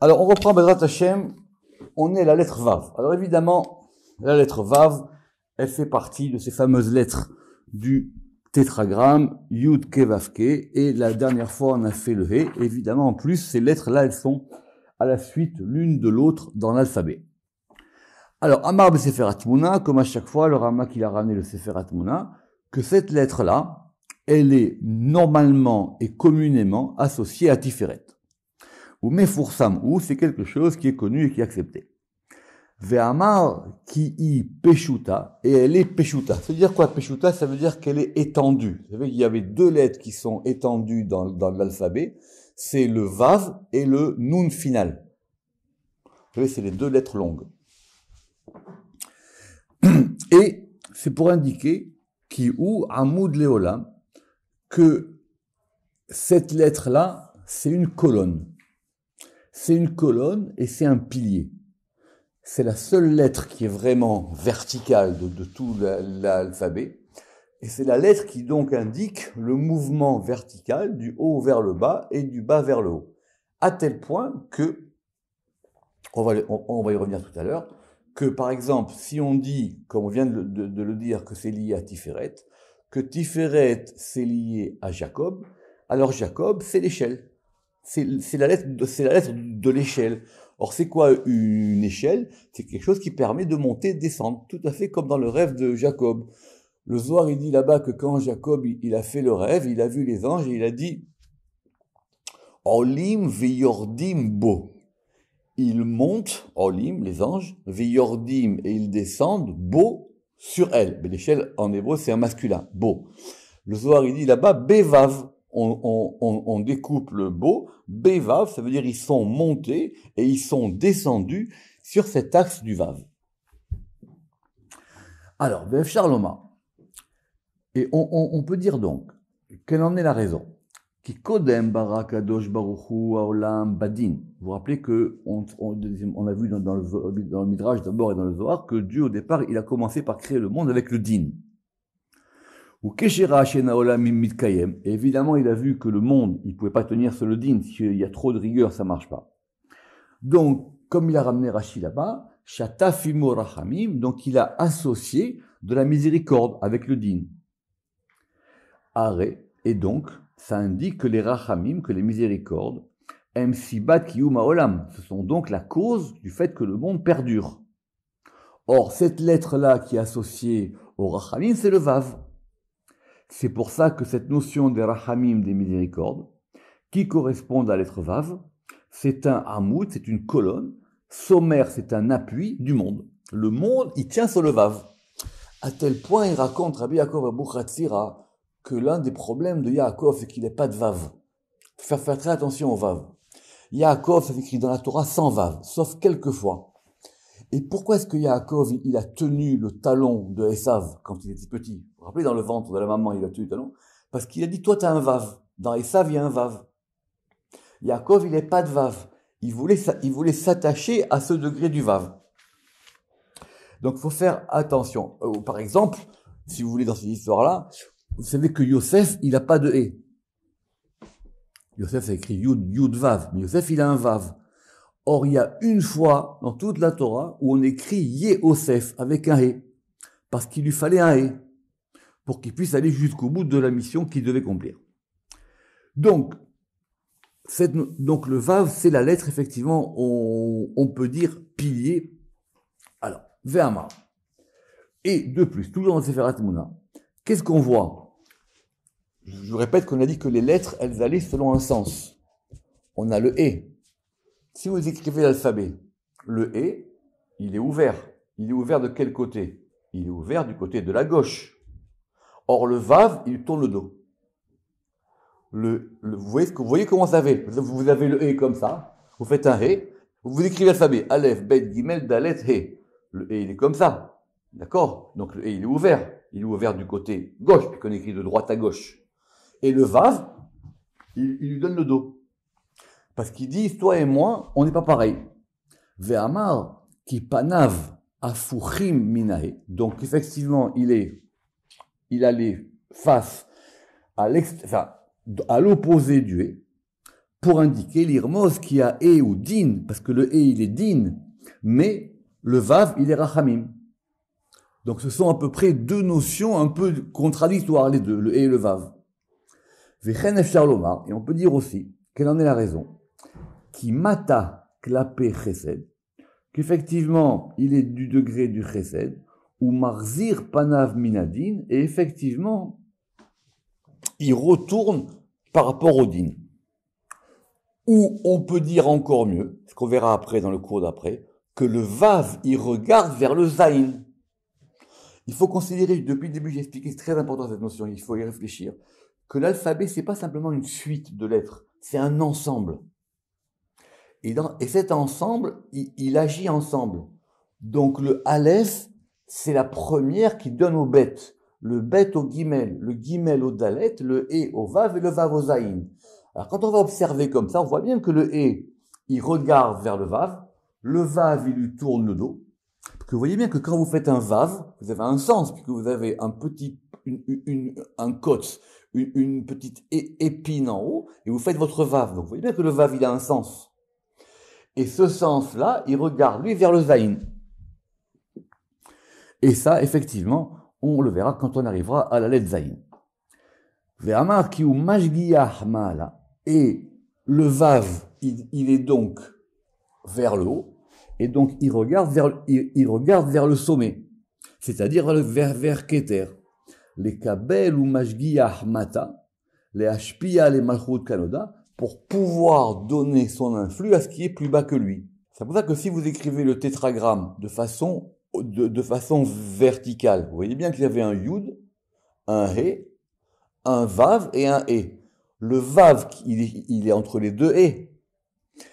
Alors, on reprend Badrat Hashem. On est la lettre Vav. Alors, évidemment, la lettre Vav, elle fait partie de ces fameuses lettres du tétragramme Yud Kevavke. Et la dernière fois, on a fait le Hé. Évidemment, en plus, ces lettres-là, elles sont à la suite l'une de l'autre dans l'alphabet. Alors, Amar seferat mouna comme à chaque fois, le Rama qui a ramené le Seferat Mouna, que cette lettre-là, elle est normalement et communément associée à Tiferet ou mefursam, ou c'est quelque chose qui est connu et qui est accepté. Ve'amar ki i peshuta, et elle est peshuta. Ça veut dire quoi peshuta Ça veut dire qu'elle est étendue. Vous savez qu'il y avait deux lettres qui sont étendues dans, dans l'alphabet. C'est le vav et le nun final. Vous savez, c'est les deux lettres longues. Et c'est pour indiquer qui ou amoud leola que cette lettre-là, c'est une colonne c'est une colonne et c'est un pilier. C'est la seule lettre qui est vraiment verticale de, tout l'alphabet. Et c'est la lettre qui donc indique le mouvement vertical du haut vers le bas et du bas vers le haut. À tel point que, on va, y revenir tout à l'heure, que par exemple, si on dit, comme on vient de, de le dire, que c'est lié à Tiferet, que Tiferet c'est lié à Jacob, alors Jacob c'est l'échelle c'est la lettre, c'est la lettre de l'échelle. Or, c'est quoi une échelle C'est quelque chose qui permet de monter, descendre, tout à fait comme dans le rêve de Jacob. Le Zohar, il dit là-bas que quand Jacob, il a fait le rêve, il a vu les anges et il a dit « Olim veyordim bo ». Ils montent, Olim, les anges, veyordim, et ils descendent, bo, sur elle. Mais l'échelle en hébreu, c'est un masculin, bo. Le Zohar, il dit là-bas « bevav » on, découpe le beau, Bevav, ça veut dire ils sont montés et ils sont descendus sur cet axe du Vav. Alors, Bev Charloma, et on, peut dire donc, quelle en est la raison Qui kodem barakadosh baruchu badin. Vous vous rappelez que on, a vu dans, le, dans le Midrash d'abord et dans le Zohar que Dieu au départ, il a commencé par créer le monde avec le din. Ou Mitkayem. évidemment, il a vu que le monde, il pouvait pas tenir sur le din. S'il y a trop de rigueur, ça marche pas. Donc, comme il a ramené Rashi là-bas, Shatafimo Rahamim, donc il a associé de la miséricorde avec le din. Arrêt. Et donc, ça indique que les Rahamim, que les miséricordes, Msibat Kiyuma Olam, ce sont donc la cause du fait que le monde perdure. Or, cette lettre-là qui est associée au Rahamim, c'est le Vav. C'est pour ça que cette notion des rahamim, des miséricordes, qui correspondent à l'être vav, c'est un hamoud, c'est une colonne, sommaire, c'est un appui du monde. Le monde, il tient sur le vav. À tel point, il raconte Rabbi Yaakov Abou que l'un des problèmes de Yaakov, c'est qu'il n'est pas de vav. faut faire très attention au vav. Yaakov, c'est écrit dans la Torah sans vav, sauf quelques fois. Et pourquoi est-ce que Yaakov, il a tenu le talon de Esav quand il était petit vous rappelez, dans le ventre de la maman, il a tué le talon. Parce qu'il a dit, toi, tu as un vave. Dans Esav, il y a un vav. Yaakov, il n'est pas de vave. Il voulait, il voulait s'attacher à ce degré du vav. Donc, il faut faire attention. Euh, par exemple, si vous voulez, dans cette histoire-là, vous savez que Yosef, il n'a pas de hé. Yosef a écrit Yud, Yud Vav. Mais Yosef, il a un Vav. Or, il y a une fois dans toute la Torah où on écrit Yosef avec un hé. Parce qu'il lui fallait un hé pour qu'il puisse aller jusqu'au bout de la mission qu'il devait accomplir. Donc, donc le Vav, c'est la lettre, effectivement, on, peut dire pilier. Alors, Vama. Et de plus, toujours dans Seferat Mouna. qu'est-ce qu'on voit Je répète qu'on a dit que les lettres, elles allaient selon un sens. On a le « E. Si vous écrivez l'alphabet, le « E, il est ouvert. Il est ouvert de quel côté Il est ouvert du côté de la gauche. Or, le vav, il tourne le dos. Le, vous, voyez vous voyez comment ça va Vous avez le E comme ça, vous faites un He, vous écrivez l'alphabet, Aleph, Bet, Gimel, Dalet, He. Le E, il est comme ça. D'accord Donc le E, il est ouvert. Il est ouvert du côté gauche, puisqu'on écrit de droite à gauche. Et le vav, il, lui donne le dos. Parce qu'il dit, toi et moi, on n'est pas pareil. Ve'amar, ki panav, afuchim minahe. Donc effectivement, il est il allait face à l'opposé du et pour indiquer l'irmos qui a et ou din, parce que le et il est din, mais le vav il est rachamim. Donc ce sont à peu près deux notions un peu contradictoires les deux, le et et le vav. Et on peut dire aussi, quelle en est la raison Qui mata clapé chesed, qu'effectivement il est du degré du chesed, ou marzir panav minadin, et effectivement, il retourne par rapport au din. Ou on peut dire encore mieux, ce qu'on verra après dans le cours d'après, que le vav, il regarde vers le zain. Il faut considérer, depuis le début j'ai expliqué, c'est très important cette notion, il faut y réfléchir, que l'alphabet, c'est pas simplement une suite de lettres, c'est un ensemble. Et, dans, et cet ensemble, il, agit ensemble. Donc le Aleph, c'est la première qui donne aux bêtes. Le bête au guimel, le guimel au dalet, le et au vav et le vav au zayin. Alors quand on va observer comme ça, on voit bien que le et, il regarde vers le vav, le vav, il lui tourne le dos. Que vous voyez bien que quand vous faites un vav, vous avez un sens, puisque vous avez un petit, une, un côte, une, petite épine en haut, et vous faites votre vav. Donc vous voyez bien que le vav, il a un sens. Et ce sens-là, il regarde lui vers le zayin. Et ça, effectivement, on le verra quand on arrivera à la lettre Zayin. mala. Et le vav, il, est donc vers le haut, et donc il regarde vers, il, regarde vers le sommet, c'est-à-dire vers, vers Keter. Les kabel ou mata, les hashpia, les malchut kanoda, pour pouvoir donner son influx à ce qui est plus bas que lui. C'est pour ça que si vous écrivez le tétragramme de façon de, façon verticale. Vous voyez bien qu'il y avait un yud, un hé, un vav et un hé. E. Le vav, il, est entre les deux hé. E. Et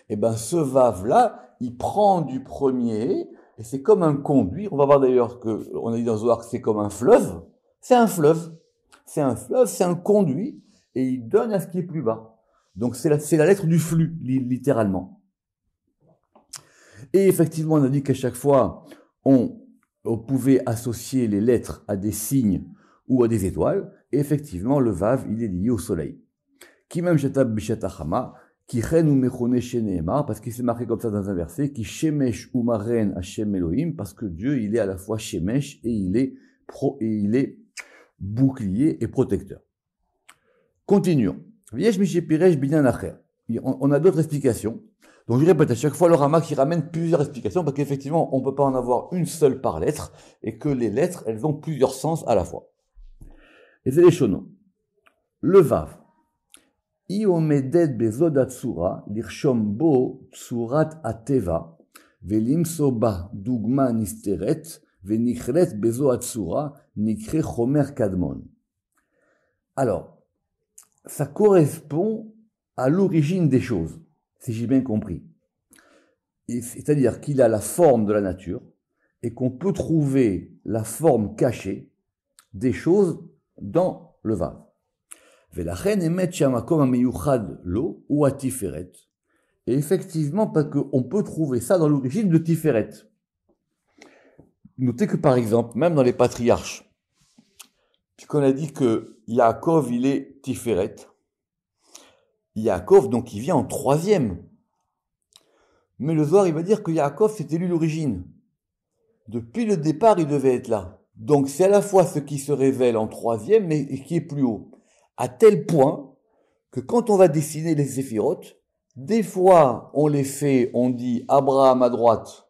eh ben ce vav là, il prend du premier e et c'est comme un conduit. On va voir d'ailleurs que on a dit dans Zohar que c'est comme un fleuve. C'est un fleuve. C'est un fleuve, c'est un conduit et il donne à ce qui est plus bas. Donc c'est la, la lettre du flux littéralement. Et effectivement, on a dit qu'à chaque fois, on, pouvait associer les lettres à des signes ou à des étoiles. Et effectivement, le Vav, il est lié au soleil. Qui Kimem Shetab Bishatachama, qui parce qu'il s'est marqué comme ça dans un verset, qui Shemesh à Hashem Elohim, parce que Dieu, il est à la fois Shemesh et il est pro, et il est bouclier et protecteur. Continuons. On a d'autres explications. Donc je répète à chaque fois le Rama qui ramène plusieurs explications parce qu'effectivement on ne peut pas en avoir une seule par lettre et que les lettres elles ont plusieurs sens à la fois. Et c'est les shonos. Le vav. Alors, ça correspond à l'origine des choses si j'ai bien compris. C'est-à-dire qu'il a la forme de la nature et qu'on peut trouver la forme cachée des choses dans le vase. ou Et effectivement, parce qu'on peut trouver ça dans l'origine de Tiferet. Notez que par exemple, même dans les patriarches, puisqu'on a dit que Yaakov, il est Tiferet, Yaakov, donc il vient en troisième. Mais le Zohar, il va dire que Yaakov, c'était lui l'origine. Depuis le départ, il devait être là. Donc c'est à la fois ce qui se révèle en troisième, mais qui est plus haut. À tel point que quand on va dessiner les séphirotes, des fois on les fait, on dit Abraham à droite,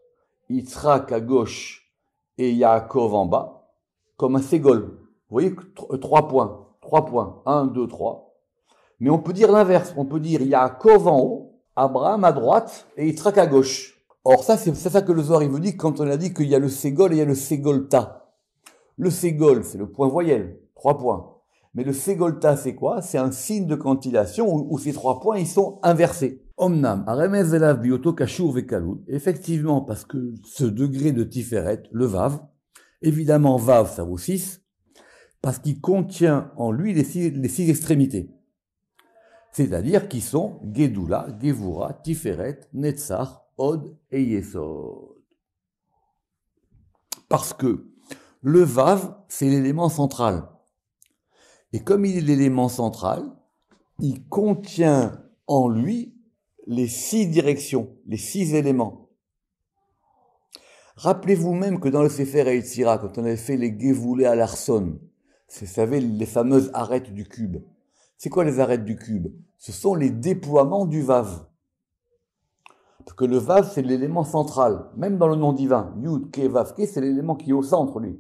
Yitzhak à gauche et Yaakov en bas, comme un ségol. Vous voyez, euh, trois points, trois points, un, deux, trois. Mais on peut dire l'inverse. On peut dire il y a Kov en haut, Abraham à droite et traque à gauche. Or ça, c'est ça que le Zohar il vous dit quand on a dit qu'il y a le Ségol et il y a le Ségolta. Le Ségol, c'est le point voyelle, trois points. Mais le Ségolta, c'est quoi C'est un signe de cantillation où, ces trois points, ils sont inversés. Omnam, Aremez Bioto Effectivement, parce que ce degré de Tiferet, le Vav, évidemment Vav, ça vaut 6, parce qu'il contient en lui les six extrémités c'est-à-dire qui sont Gedula, Gevura, Tiferet, Netzar, Od et Yesod. Parce que le Vav, c'est l'élément central. Et comme il est l'élément central, il contient en lui les six directions, les six éléments. Rappelez-vous même que dans le Sefer Eitzira, quand on avait fait les Gévoulés à l'Arson, vous savez, les fameuses arêtes du cube, c'est quoi les arêtes du cube Ce sont les déploiements du Vav. Parce que le Vav, c'est l'élément central. Même dans le nom divin, yud, ke, vav, ke, c'est l'élément qui est au centre, lui.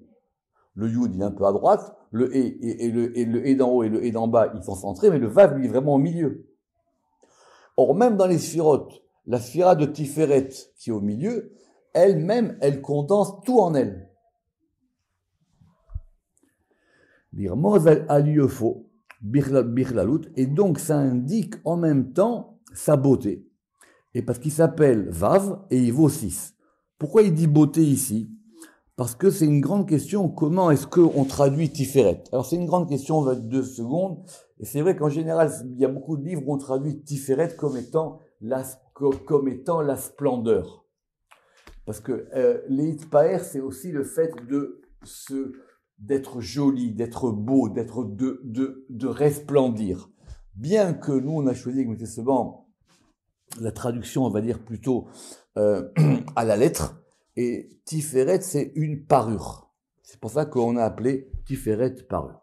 Le yud, il est un peu à droite. Le e, et, le, et le d'en haut et le e d'en bas, ils sont centrés, mais le vav, lui, est vraiment au milieu. Or, même dans les sphirotes, la sphira de Tiferet, qui est au milieu, elle-même, elle condense tout en elle. a lieu faux. Birlalout, et donc ça indique en même temps sa beauté. Et parce qu'il s'appelle Vav et il vaut 6. Pourquoi il dit beauté ici Parce que c'est une grande question, comment est-ce qu'on traduit Tiferet Alors c'est une grande question, on va deux secondes. Et c'est vrai qu'en général, il y a beaucoup de livres où on traduit Tiferet comme étant la, comme étant la splendeur. Parce que euh, pair c'est aussi le fait de se d'être joli, d'être beau, d'être de, resplendir. Bien que nous, on a choisi avec la traduction, on va dire plutôt euh, à la lettre, et Tiferet, c'est une parure. C'est pour ça qu'on a appelé Tiferet parure.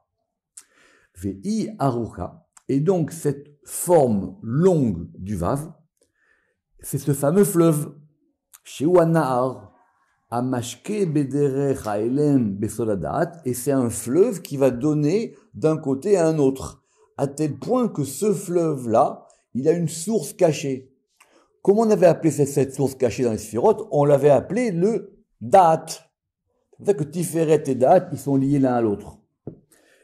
Vi Aruka. Et donc, cette forme longue du Vav, c'est ce fameux fleuve, Shewanahar, et c'est un fleuve qui va donner d'un côté à un autre, à tel point que ce fleuve-là, il a une source cachée. Comment on avait appelé cette, source cachée dans les sphirotes On l'avait appelé le Da'at. C'est ça que Tiferet et Da'at, ils sont liés l'un à l'autre.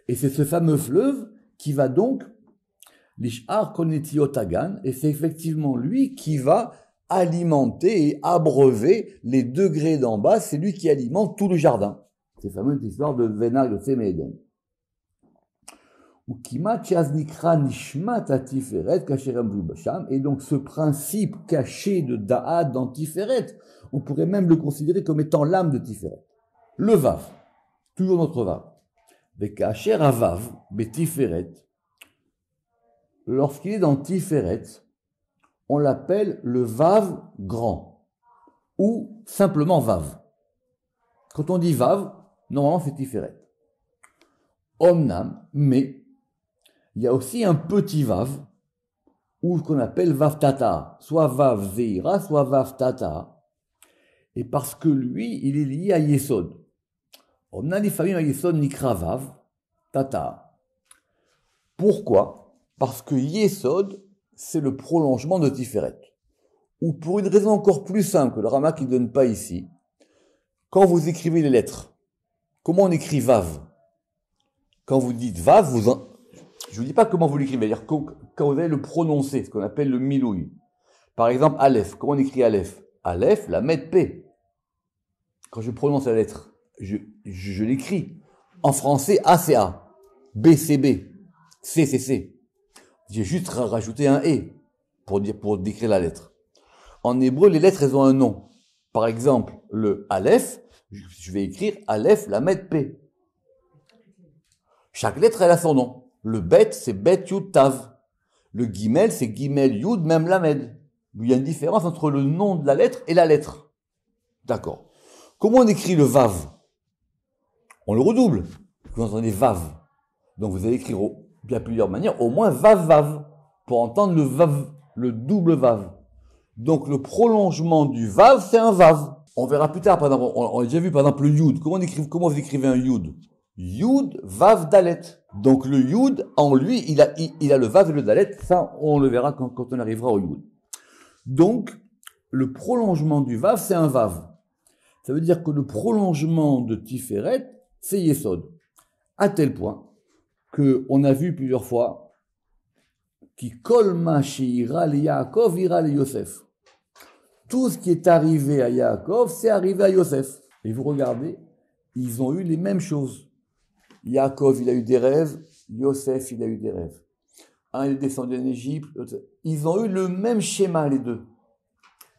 Et c'est ce fameux fleuve qui va donc, l'Ishar Konetiotagan, et c'est effectivement lui qui va alimenter et abreuver les degrés d'en bas, c'est lui qui alimente tout le jardin. C'est fameuse histoire de Vénag de Et donc ce principe caché de Da'ad dans Tiferet, on pourrait même le considérer comme étant l'âme de Tiferet. Le Vav, toujours notre Vav. Avav, Lorsqu'il est dans Tiferet, on l'appelle le Vav grand ou simplement Vav. Quand on dit Vav, normalement c'est différent. Omnam, mais il y a aussi un petit Vav ou qu'on appelle Vav Tata, soit Vav Zeira, soit Vav Tata. Et parce que lui, il est lié à Yesod. Omnam Nifamim à Yesod Nikra Vav Tata. Pourquoi Parce que Yesod, c'est le prolongement de Tiferet. Ou pour une raison encore plus simple que le Rama qui ne donne pas ici, quand vous écrivez les lettres, comment on écrit Vav Quand vous dites Vav, vous je ne vous dis pas comment vous l'écrivez, dire quand vous allez le prononcer, ce qu'on appelle le milouï. Par exemple, Aleph, comment on écrit Aleph Aleph, la mètre P. Quand je prononce la lettre, je, l'écris. En français, A, BCB A. B, C, B. C, C, C. J'ai juste rajouté un E pour, dire, pour décrire la lettre. En hébreu, les lettres, elles ont un nom. Par exemple, le Aleph, je vais écrire Aleph, la Lamed, P. Chaque lettre, elle a son nom. Le Bet, c'est Bet, Yud, Tav. Le Gimel, c'est Gimel, Yud, même Lamed. Il y a une différence entre le nom de la lettre et la lettre. D'accord. Comment on écrit le Vav On le redouble. Vous entendez Vav. Donc vous allez écrire au il y a plusieurs manières, au moins vav vav, pour entendre le vav, le double vav. Donc le prolongement du vav, c'est un vav. On verra plus tard, par exemple, on, a déjà vu par exemple le yud. Comment, on comment vous écrivez un yud Yud, vav, dalet. Donc le yud, en lui, il a, il, a le vav et le dalet. Ça, on le verra quand, quand on arrivera au yud. Donc, le prolongement du vav, c'est un vav. Ça veut dire que le prolongement de Tiferet, c'est Yesod. À tel point on a vu plusieurs fois, qui colma ira le Yaakov ira le Yosef. Tout ce qui est arrivé à Yaakov, c'est arrivé à Yosef. Et vous regardez, ils ont eu les mêmes choses. Yaakov, il a eu des rêves, Yosef, il a eu des rêves. Un, il est descendu en Égypte. Ils ont eu le même schéma, les deux.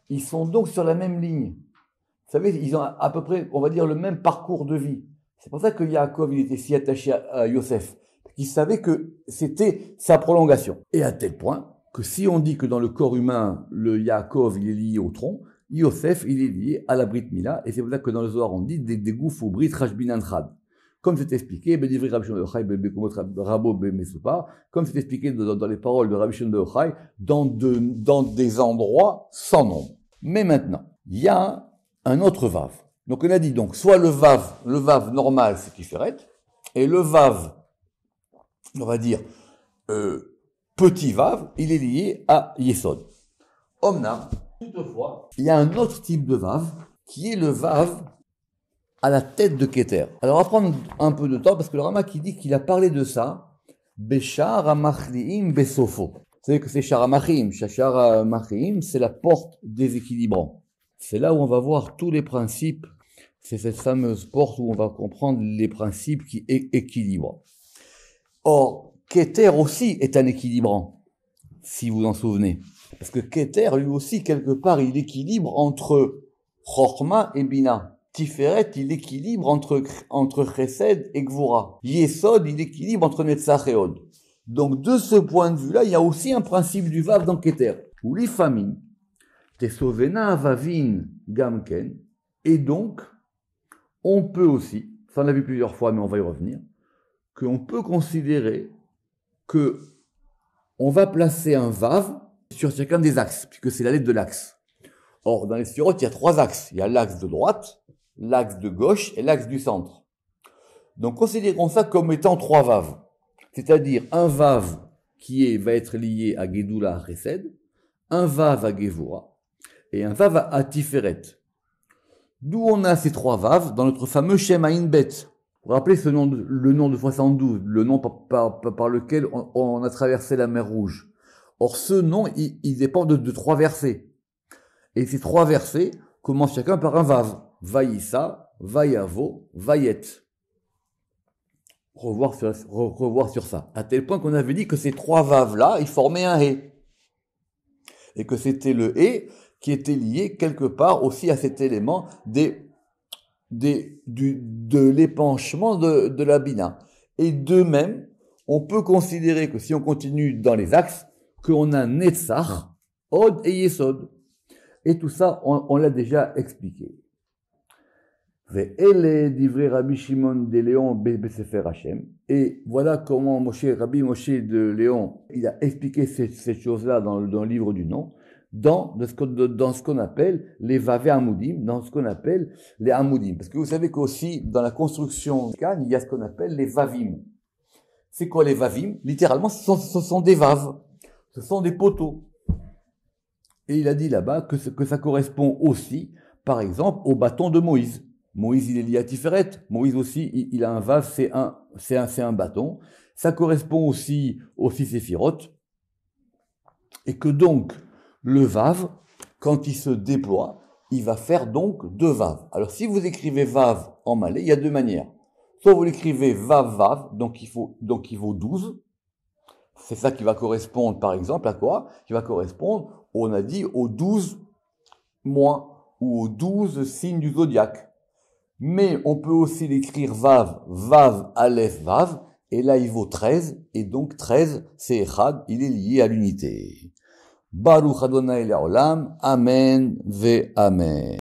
Ils sont donc sur la même ligne. Vous savez, ils ont à peu près, on va dire, le même parcours de vie. C'est pour ça que Yaakov, il était si attaché à Yosef qui savait que c'était sa prolongation. Et à tel point que si on dit que dans le corps humain, le Yaakov, il est lié au tronc, Yosef, il est lié à la Brit Mila, et c'est pour ça que dans le Zohar, on dit des dégouffes au Brit Rajbinan Comme c'est expliqué, comme c'est expliqué dans les paroles de Rabbi Shimon de dans, de, dans des endroits sans nom. Mais maintenant, il y a un autre Vav. Donc on a dit donc, soit le Vav, le Vav normal, c'est Tiferet, et le Vav on va dire, euh, petit vav, il est lié à Yesod. Omna, toutefois, il y a un autre type de vav, qui est le vav à la tête de Keter. Alors, on va prendre un peu de temps, parce que le Rama qui dit qu'il a parlé de ça, Béchar Amachliim Besofo. Vous savez que c'est Charamachim. Charamachim, c'est la porte déséquilibrante. C'est là où on va voir tous les principes. C'est cette fameuse porte où on va comprendre les principes qui équilibrent. Or, Keter aussi est un équilibrant, si vous en souvenez. Parce que Keter, lui aussi, quelque part, il équilibre entre Chorma et Bina. Tiferet, il équilibre entre, entre Chesed et Gvura. Yesod, il équilibre entre Netzach et Donc, de ce point de vue-là, il y a aussi un principe du Vav dans Keter. Ou l'ifamine, tesovena vavin gamken. Et donc, on peut aussi, ça on l'a vu plusieurs fois, mais on va y revenir, qu'on peut considérer que on va placer un vav sur chacun des axes, puisque c'est la lettre de l'axe. Or, dans les il y a trois axes. Il y a l'axe de droite, l'axe de gauche et l'axe du centre. Donc, considérons ça comme étant trois vaves. C'est-à-dire un vav qui va être lié à Gedula Resed, un vav à Gevora et un vav à Tiferet. D'où on a ces trois vaves dans notre fameux schéma Inbet. Vous rappelez ce nom le nom de 72, le nom par, lequel on, a traversé la mer Rouge. Or, ce nom, il, dépend de, trois versets. Et ces trois versets commencent chacun par un vav. Vaïssa, Vaïavo, vaïet. Revoir sur, revoir sur ça. À tel point qu'on avait dit que ces trois vaves-là, ils formaient un hé. Et que c'était le hé qui était lié quelque part aussi à cet élément des de l'épanchement de, de la bina. Et de même, on peut considérer que si on continue dans les axes, qu'on a Netzach, Od et Yesod. Et tout ça, on, l'a déjà expliqué. Et voilà comment Rabbi Moshe de Léon, il a expliqué cette, choses chose-là dans le livre du nom dans ce qu'on, dans ce qu'on appelle les Vave Amoudim, dans ce qu'on appelle les Amoudim. Parce que vous savez qu'aussi, dans la construction il y a ce qu'on appelle les Vavim. C'est quoi les Vavim Littéralement, ce sont, des Vaves. Ce sont des poteaux. Et il a dit là-bas que, que ça correspond aussi, par exemple, au bâton de Moïse. Moïse, il est lié à Tiferet. Moïse aussi, il, a un Vav, c'est un, c'est un, c'est un bâton. Ça correspond aussi aussi six Et que donc, le vav, quand il se déploie, il va faire donc deux vav ». Alors si vous écrivez vav en malais, il y a deux manières. Soit vous l'écrivez vav vav, donc il, faut, donc il vaut 12. C'est ça qui va correspondre, par exemple, à quoi Qui va correspondre, on a dit, aux 12 mois ou aux 12 signes du zodiaque. Mais on peut aussi l'écrire vav, vav, alef, vav, et là il vaut 13, et donc 13, c'est Echad, il est lié à l'unité. ברוך אדוני לעולם, אמן ואמן.